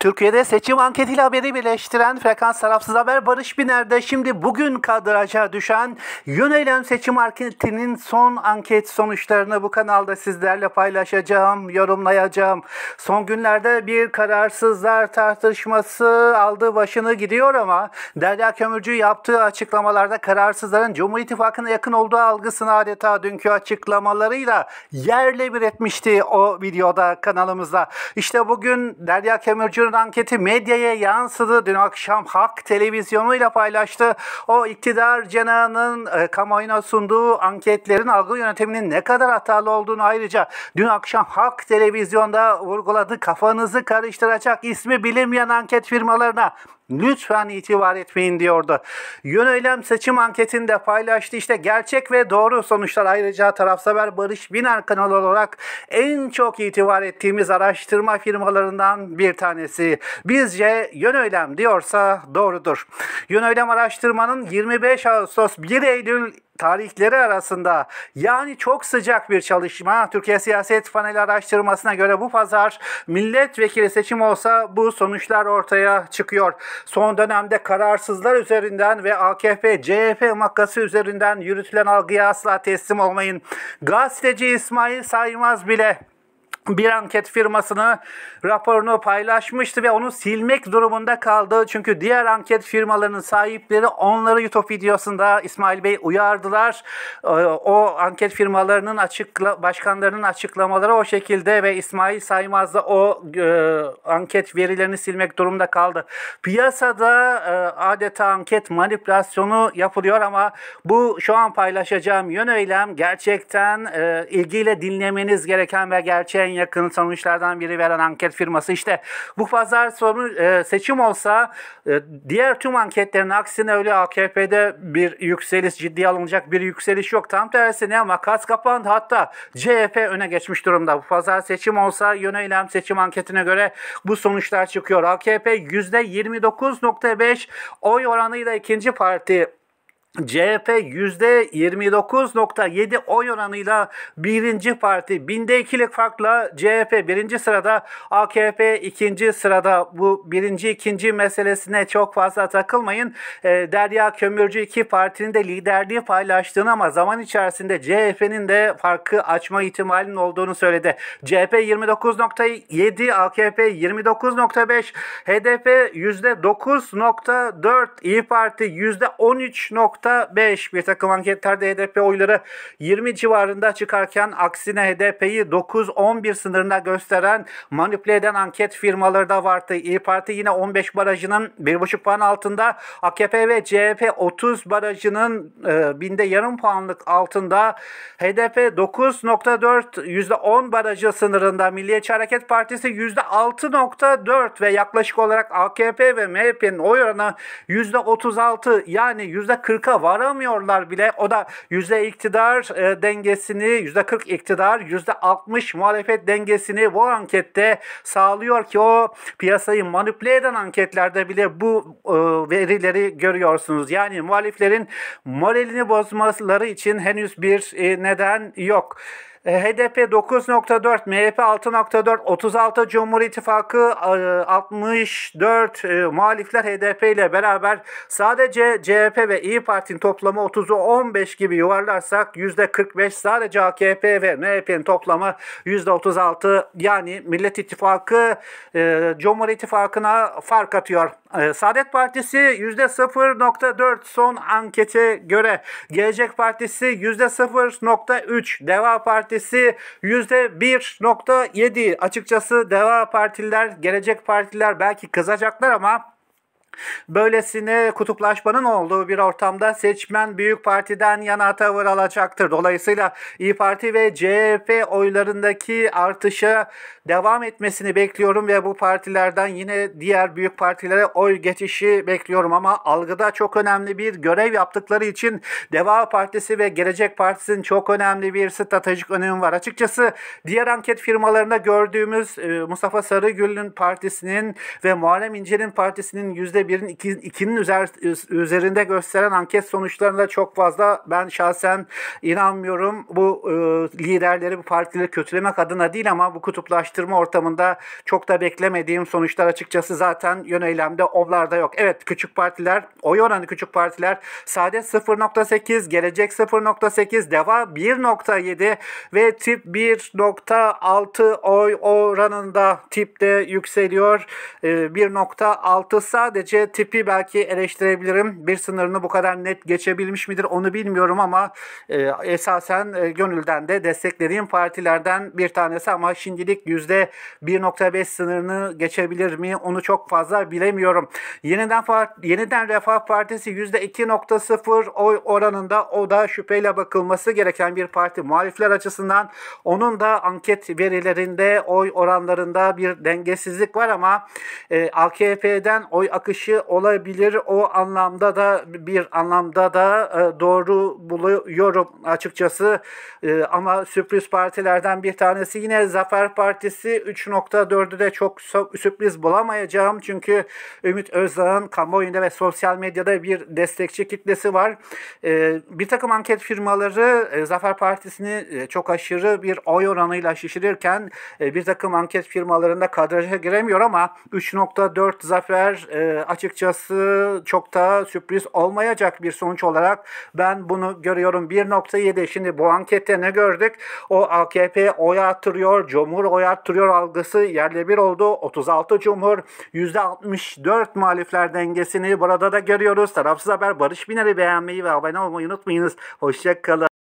Türkiye'de seçim anketiyle haberi birleştiren Frekans Tarafsız Haber Barış Biner'de şimdi bugün kadraja düşen Yöneylem Seçim Anketi'nin son anket sonuçlarını bu kanalda sizlerle paylaşacağım, yorumlayacağım. Son günlerde bir kararsızlar tartışması aldı başını gidiyor ama Derya Kömürcü yaptığı açıklamalarda kararsızların Cumhur İttifakı'na yakın olduğu algısını adeta dünkü açıklamalarıyla yerle bir etmişti o videoda kanalımızda. İşte bugün Derya Kömürcü Öncü'nün anketi medyaya yansıdı. Dün akşam Halk Televizyonu ile paylaştı. O iktidar cenahının e, kamuoyuna sunduğu anketlerin algı yönetiminin ne kadar hatalı olduğunu ayrıca dün akşam Halk televizyonda vurguladı. Kafanızı karıştıracak ismi bilinmeyen anket firmalarına Lütfen itibar etmeyin diyordu. Yön eylem seçim anketinde paylaştı. işte gerçek ve doğru sonuçlar ayrıca tarafsever Barış Biner kanalı olarak en çok itibar ettiğimiz araştırma firmalarından bir tanesi. Bizce yön diyorsa doğrudur. Yön araştırmanın 25 Ağustos 1 Eylül tarihleri arasında yani çok sıcak bir çalışma. Türkiye Siyaset Paneli araştırmasına göre bu pazar milletvekili seçim olsa bu sonuçlar ortaya çıkıyor. Son dönemde kararsızlar üzerinden ve AKP, CHP makası üzerinden yürütülen algıya asla teslim olmayın. Gazeteci İsmail Saymaz bile bir anket firmasını raporunu paylaşmıştı ve onu silmek durumunda kaldı. Çünkü diğer anket firmalarının sahipleri onları YouTube videosunda İsmail Bey uyardılar. Ee, o anket firmalarının açıkla başkanlarının açıklamaları o şekilde ve İsmail Saymaz da o e, anket verilerini silmek durumunda kaldı. Piyasada e, adeta anket manipülasyonu yapılıyor ama bu şu an paylaşacağım yön eylem gerçekten e, ilgiyle dinlemeniz gereken ve gerçeğin yakın sonuçlardan biri veren anket firması. İşte bu pazar sonu e, seçim olsa e, diğer tüm anketlerin aksine öyle AKP'de bir yükseliş ciddi alınacak bir yükseliş yok. Tam tersine kas kapandı. Hatta CHP öne geçmiş durumda. Bu pazar seçim olsa yöneylem seçim anketine göre bu sonuçlar çıkıyor. AKP %29.5 oy oranıyla ikinci parti CHP %29.7 oy oranıyla birinci parti. Binde ikilik farkla CHP birinci sırada, AKP ikinci sırada. Bu birinci ikinci meselesine çok fazla takılmayın. E, Derya Kömürcü iki partinin de liderliği paylaştığını ama zaman içerisinde CHP'nin de farkı açma ihtimalinin olduğunu söyledi. CHP 29.7, AKP 29.5, HDP %9.4, İyi Parti %13. %1.5 bir takım anketlerde HDP oyları 20 civarında çıkarken aksine HDP'yi 9-11 sınırında gösteren manipüle eden anket firmaları da vardı. İyi Parti yine 15 barajının 1.5 puan altında AKP ve CHP 30 barajının e, binde yarım puanlık altında HDP 9.4 %10 barajı sınırında Milliyetçi Hareket Partisi %6.4 ve yaklaşık olarak AKP ve MHP'nin oy oranı %36 yani %40 farka varamıyorlar bile. O da yüzde iktidar e, dengesini, yüzde 40 iktidar, yüzde 60 muhalefet dengesini bu ankette sağlıyor ki o piyasayı manipüle eden anketlerde bile bu e, verileri görüyorsunuz. Yani muhaliflerin moralini bozmaları için henüz bir e, neden yok. HDP 9.4, MHP 6.4, 36 Cumhur İttifakı 64 e, e, muhalifler HDP ile beraber sadece CHP ve İyi Parti'nin toplamı 30'u 15 gibi yuvarlarsak %45 sadece AKP ve MHP'nin toplamı %36 yani Millet İttifakı e, Cumhur İttifakı'na fark atıyor. Ee, Saadet Partisi %0.4 son ankete göre, Gelecek Partisi %0.3, Deva Partisi %1.7. Açıkçası Deva Partililer, Gelecek Partiler belki kızacaklar ama Böylesine kutuplaşmanın olduğu bir ortamda seçmen Büyük Parti'den yana tavır alacaktır. Dolayısıyla İyi Parti ve CHP oylarındaki artışa devam etmesini bekliyorum ve bu partilerden yine diğer büyük partilere oy geçişi bekliyorum ama algıda çok önemli bir görev yaptıkları için Deva Partisi ve Gelecek Partisi'nin çok önemli bir stratejik önemi var. Açıkçası diğer anket firmalarında gördüğümüz e, Mustafa Sarıgül'ün partisinin ve Muharrem İnce'nin partisinin yüzde birin iki, ikinin üzerinde gösteren anket sonuçlarında çok fazla ben şahsen inanmıyorum. Bu e, liderleri, bu partileri kötülemek adına değil ama bu kutuplaştırma ortamında çok da beklemediğim sonuçlar açıkçası zaten yön eylemde onlarda yok. Evet küçük partiler, oy oranı küçük partiler Saadet 0.8, Gelecek 0.8, Deva 1.7 ve Tip 1.6 oy oranında Tip'te yükseliyor. E, 1.6 sadece sadece tipi belki eleştirebilirim. Bir sınırını bu kadar net geçebilmiş midir onu bilmiyorum ama e, esasen e, gönülden de desteklediğim partilerden bir tanesi ama şimdilik %1.5 sınırını geçebilir mi onu çok fazla bilemiyorum. Yeniden yeniden Refah Partisi %2.0 oy oranında o da şüpheyle bakılması gereken bir parti muhalifler açısından. Onun da anket verilerinde oy oranlarında bir dengesizlik var ama e, AKP'den oy akışı dışı olabilir. O anlamda da bir anlamda da e, doğru buluyorum açıkçası. E, ama sürpriz partilerden bir tanesi yine Zafer Partisi 3.4'ü de çok sürpriz bulamayacağım. Çünkü Ümit Özdağ'ın kamuoyunda ve sosyal medyada bir destekçi kitlesi var. E, bir takım anket firmaları Zafer Partisi'ni çok aşırı bir oy oranıyla şişirirken bir takım anket firmalarında kadraja giremiyor ama 3.4 zafer e, açıkçası çok da sürpriz olmayacak bir sonuç olarak ben bunu görüyorum. 1.7 şimdi bu ankette ne gördük? O AKP oy artırıyor, Cumhur oy artırıyor algısı yerle bir oldu. 36 Cumhur %64 muhalifler dengesini burada da görüyoruz. Tarafsız Haber Barış Biner'i beğenmeyi ve abone olmayı unutmayınız. Hoşçakalın.